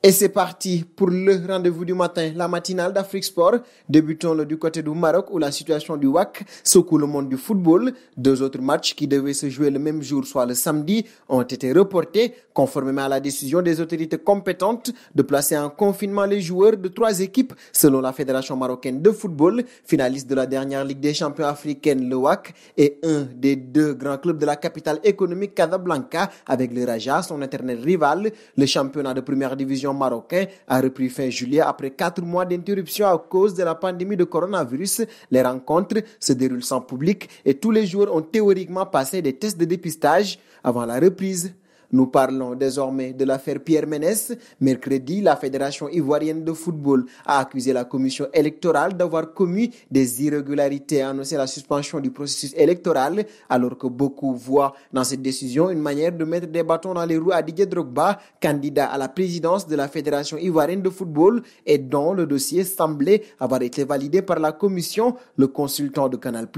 Et c'est parti pour le rendez-vous du matin, la matinale d'Afrique Sport. Débutons-le du côté du Maroc où la situation du WAC secoue le monde du football. Deux autres matchs qui devaient se jouer le même jour, soit le samedi, ont été reportés conformément à la décision des autorités compétentes de placer en confinement les joueurs de trois équipes selon la Fédération marocaine de football, finaliste de la dernière Ligue des champions africaines le WAC, et un des deux grands clubs de la capitale économique Casablanca avec le Raja, son éternel rival. Le championnat de première division marocain a repris fin juillet après quatre mois d'interruption à cause de la pandémie de coronavirus. Les rencontres se déroulent sans public et tous les joueurs ont théoriquement passé des tests de dépistage avant la reprise. Nous parlons désormais de l'affaire Pierre Ménès. Mercredi, la Fédération ivoirienne de football a accusé la commission électorale d'avoir commis des irrégularités et annoncé la suspension du processus électoral, alors que beaucoup voient dans cette décision une manière de mettre des bâtons dans les roues à Didier Drogba, candidat à la présidence de la Fédération ivoirienne de football et dont le dossier semblait avoir été validé par la commission. Le consultant de Canal+,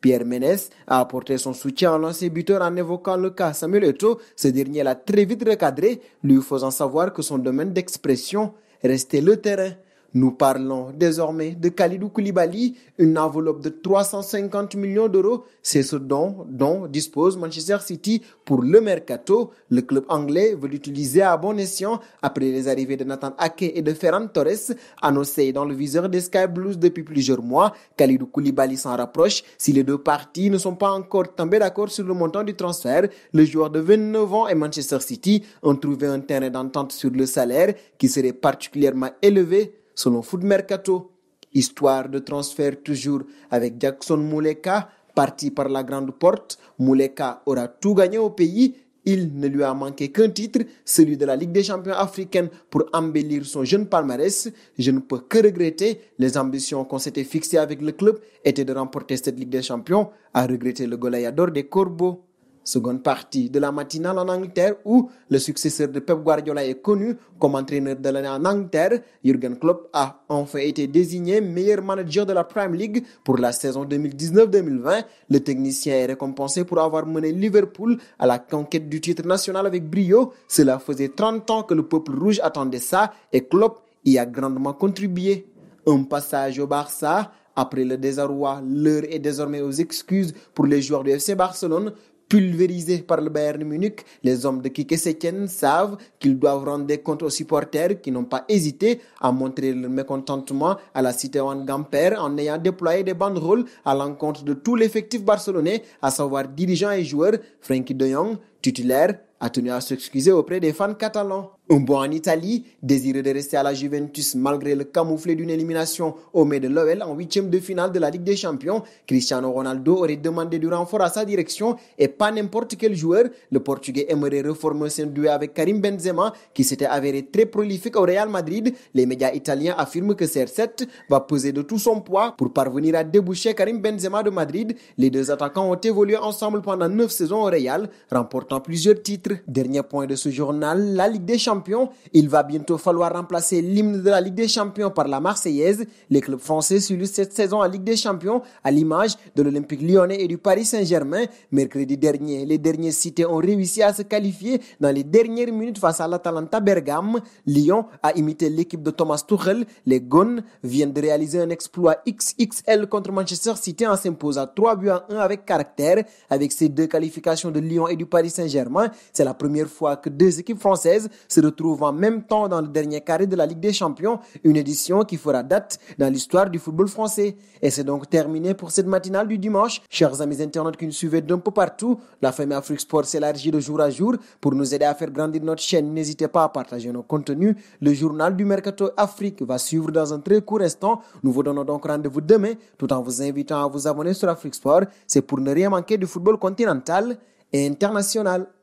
Pierre Ménès, a apporté son soutien à l'ancien buteur en évoquant le cas Samuel Eto'o. Ce dernier elle a très vite recadré, lui faisant savoir que son domaine d'expression restait le terrain nous parlons désormais de Kalidou Koulibaly, une enveloppe de 350 millions d'euros. C'est ce dont dispose Manchester City pour le mercato. Le club anglais veut l'utiliser à bon escient après les arrivées de Nathan Ake et de Ferran Torres, annoncés dans le viseur des Sky Blues depuis plusieurs mois. Kalidou Koulibaly s'en rapproche. Si les deux parties ne sont pas encore tombées d'accord sur le montant du transfert, le joueur de 29 ans et Manchester City ont trouvé un terrain d'entente sur le salaire qui serait particulièrement élevé selon Food Mercato. Histoire de transfert toujours avec Jackson Muleka, parti par la grande porte. Muleka aura tout gagné au pays. Il ne lui a manqué qu'un titre, celui de la Ligue des champions africaine, pour embellir son jeune palmarès. Je ne peux que regretter les ambitions qu'on s'était fixées avec le club étaient de remporter cette Ligue des champions, à regretter le golayador des Corbeaux. Seconde partie de la matinale en Angleterre où le successeur de Pep Guardiola est connu comme entraîneur de l'année en Angleterre, Jürgen Klopp a enfin été désigné meilleur manager de la Prime League pour la saison 2019-2020. Le technicien est récompensé pour avoir mené Liverpool à la conquête du titre national avec brio. Cela faisait 30 ans que le peuple rouge attendait ça et Klopp y a grandement contribué. Un passage au Barça après le désarroi, l'heure est désormais aux excuses pour les joueurs du FC Barcelone pulvérisé par le Bayern Munich, les hommes de Kike Setien savent qu'ils doivent rendre des comptes aux supporters qui n'ont pas hésité à montrer leur mécontentement à la cité One Gamper en ayant déployé des banderoles à l'encontre de tout l'effectif barcelonais, à savoir dirigeants et joueurs. Frankie de Jong, titulaire, a tenu à s'excuser auprès des fans catalans. Un bon en Italie, désiré de rester à la Juventus malgré le camouflet d'une élimination au mai de l'OL en huitième de finale de la Ligue des Champions, Cristiano Ronaldo aurait demandé du renfort à sa direction et pas n'importe quel joueur. Le Portugais aimerait reformer son duo avec Karim Benzema qui s'était avéré très prolifique au Real Madrid. Les médias italiens affirment que CR7 va peser de tout son poids pour parvenir à déboucher Karim Benzema de Madrid. Les deux attaquants ont évolué ensemble pendant neuf saisons au Real, remportant plusieurs titres. Dernier point de ce journal, la Ligue des Champions il va bientôt falloir remplacer l'hymne de la Ligue des Champions par la Marseillaise. Les clubs français suivent cette saison en Ligue des Champions à l'image de l'Olympique lyonnais et du Paris Saint-Germain. Mercredi dernier, les derniers cités ont réussi à se qualifier dans les dernières minutes face à l'Atalanta Bergame. Lyon a imité l'équipe de Thomas Tuchel. Les Gones viennent de réaliser un exploit XXL contre Manchester City en s'imposant 3 buts à 1 avec caractère. Avec ces deux qualifications de Lyon et du Paris Saint-Germain, c'est la première fois que deux équipes françaises se retrouve en même temps dans le dernier carré de la Ligue des Champions, une édition qui fera date dans l'histoire du football français. Et c'est donc terminé pour cette matinale du dimanche. Chers amis internautes qui nous suivez d'un peu partout, la famille Afrique Sport s'élargit de jour à jour. Pour nous aider à faire grandir notre chaîne, n'hésitez pas à partager nos contenus. Le journal du Mercato Afrique va suivre dans un très court instant. Nous vous donnons donc rendez-vous demain tout en vous invitant à vous abonner sur Afrique Sport. C'est pour ne rien manquer du football continental et international.